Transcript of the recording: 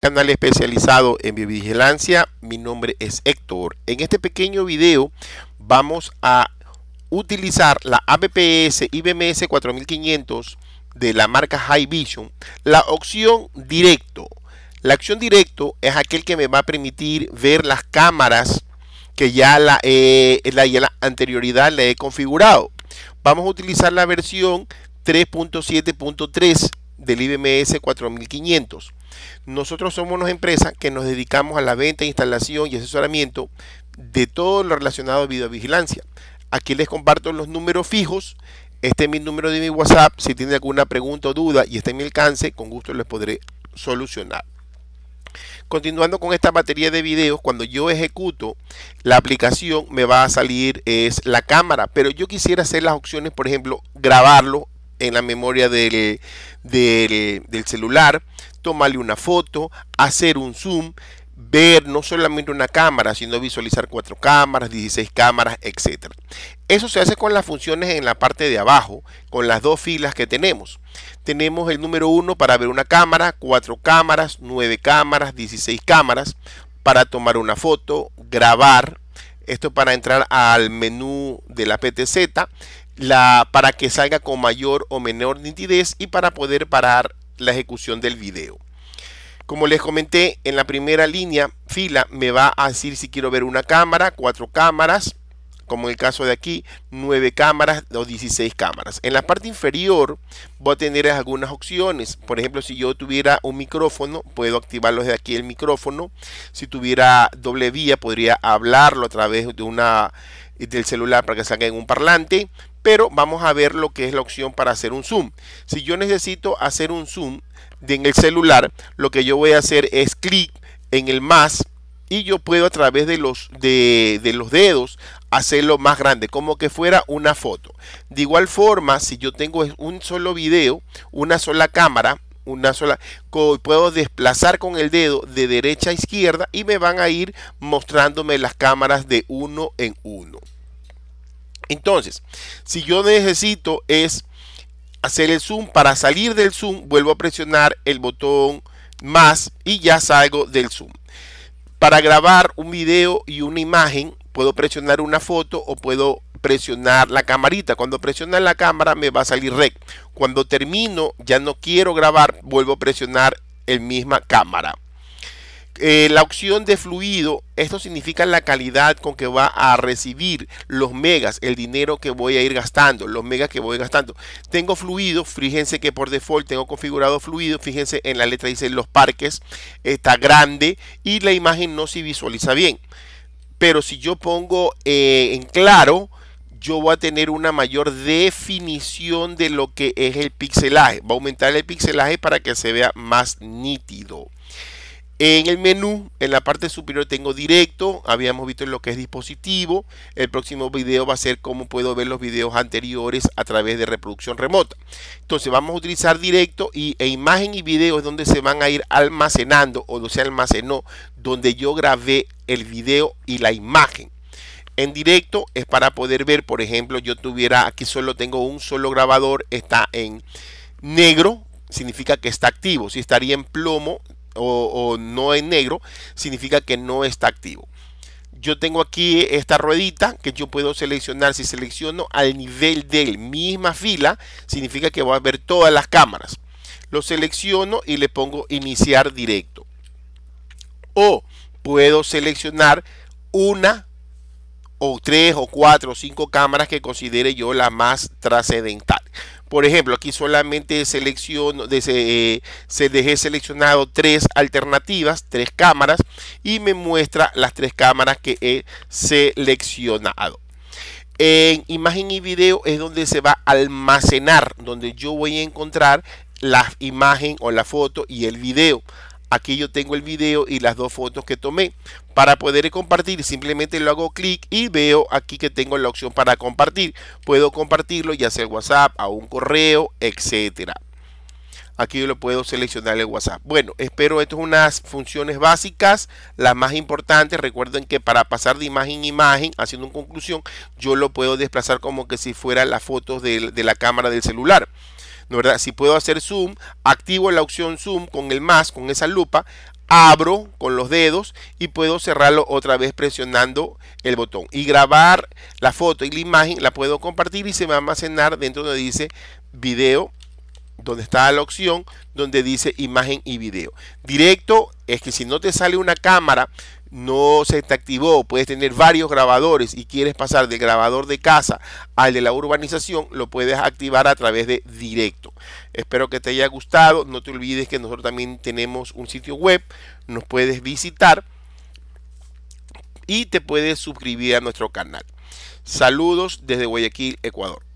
canal especializado en biovigilancia. Mi nombre es Héctor. En este pequeño video vamos a utilizar la APPS IBMS 4500 de la marca High Vision, la opción directo. La acción directo es aquel que me va a permitir ver las cámaras que ya la, eh, la, la anterioridad le he configurado. Vamos a utilizar la versión 3.7.3 del IBMS 4500. Nosotros somos una empresa que nos dedicamos a la venta, instalación y asesoramiento de todo lo relacionado a videovigilancia. Aquí les comparto los números fijos. Este es mi número de mi WhatsApp. Si tiene alguna pregunta o duda y está en mi alcance, con gusto les podré solucionar. Continuando con esta batería de videos, cuando yo ejecuto la aplicación me va a salir es la cámara, pero yo quisiera hacer las opciones, por ejemplo, grabarlo en la memoria del, celular, tomarle una foto, hacer un zoom, ver no solamente una cámara, sino visualizar cuatro cámaras, 16 cámaras, etc. Eso se hace con las funciones en la parte de abajo, con las dos filas que tenemos. Tenemos el número 1 para ver una cámara, cuatro cámaras, nueve cámaras, 16 cámaras, para tomar una foto, grabar, esto para entrar al menú de la PTZ, para que salga con mayor o menor nitidez y para poder parar la ejecución del video. Como les comenté, en la primera línea, fila, me va a decir si quiero ver una cámara, cuatro cámaras, como en el caso de aquí, nueve cámaras o 16 cámaras. En la parte inferior voy a tener algunas opciones. Por ejemplo, si yo tuviera un micrófono, puedo activarlo desde aquí el micrófono. Si tuviera doble vía, podría hablarlo a través de una del celular para que salga en un parlante, pero vamos a ver lo que es la opción para hacer un zoom. Si yo necesito hacer un zoom en el celular, lo que yo voy a hacer es clic en el más y yo puedo a través de los, de, los dedos hacerlo más grande, como que fuera una foto. De igual forma, si yo tengo un solo video, una sola cámara, una sola, puedo desplazar con el dedo de derecha a izquierda y me van a ir mostrándome las cámaras de uno en uno. Entonces, si yo necesito es hacer el zoom, para salir del zoom vuelvo a presionar el botón más y ya salgo del zoom. Para grabar un video y una imagen puedo presionar una foto o puedo presionar la camarita. Cuando presiona la cámara me va a salir rec. Cuando termino, ya no quiero grabar, vuelvo a presionar el misma cámara. Eh, la opción de fluido, esto significa la calidad con que va a recibir los megas, el dinero que voy a ir gastando, los megas que voy gastando. Tengo fluido, fíjense que por default tengo configurado fluido, fíjense en la letra dice los parques, está grande y la imagen no se visualiza bien. Pero si yo pongo eh, en claro, yo voy a tener una mayor definición de lo que es el pixelaje. Va a aumentar el pixelaje para que se vea más nítido. En el menú, en la parte superior tengo directo, habíamos visto lo que es dispositivo. El próximo video va a ser cómo puedo ver los videos anteriores a través de reproducción remota. Entonces vamos a utilizar directo y, e imagen y video es donde se van a ir almacenando o se almacenó donde yo grabé el video y la imagen en directo es para poder ver, por ejemplo, yo tuviera aquí solo tengo un solo grabador, está en negro, significa que está activo. Si estaría en plomo o, no en negro, significa que no está activo. Yo tengo aquí esta ruedita que yo puedo seleccionar. Si selecciono al nivel la misma fila, significa que voy a ver todas las cámaras. Lo selecciono y le pongo iniciar directo. O puedo seleccionar una o tres o cuatro o cinco cámaras que considere yo la más trascendental. Por ejemplo, aquí solamente selecciono, se, eh, se dejé seleccionado tres alternativas, tres cámaras, y me muestra las tres cámaras que he seleccionado. En imagen y video es donde se va a almacenar, donde yo voy a encontrar la imagen o la foto y el video. Aquí yo tengo el video y las dos fotos que tomé. Para poder compartir, simplemente lo hago clic y veo aquí que tengo la opción para compartir. Puedo compartirlo ya sea WhatsApp, a un correo, etcétera. Aquí yo lo puedo seleccionar el WhatsApp. Bueno, espero estas unas funciones básicas, las más importantes. Recuerden que para pasar de imagen a imagen, haciendo una conclusión, yo lo puedo desplazar como que si fuera las fotos de la cámara del celular. Si puedo hacer zoom, activo la opción zoom con el más, con esa lupa, abro con los dedos y puedo cerrarlo otra vez presionando el botón. Y grabar la foto y la imagen la puedo compartir y se va a almacenar dentro donde dice video, donde está la opción donde dice imagen y video. Directo es que si no te sale una cámara no se te activó, puedes tener varios grabadores y quieres pasar del grabador de casa al de la urbanización, lo puedes activar a través de directo. Espero que te haya gustado, no te olvides que nosotros también tenemos un sitio web, nos puedes visitar y te puedes suscribir a nuestro canal. Saludos desde Guayaquil, Ecuador.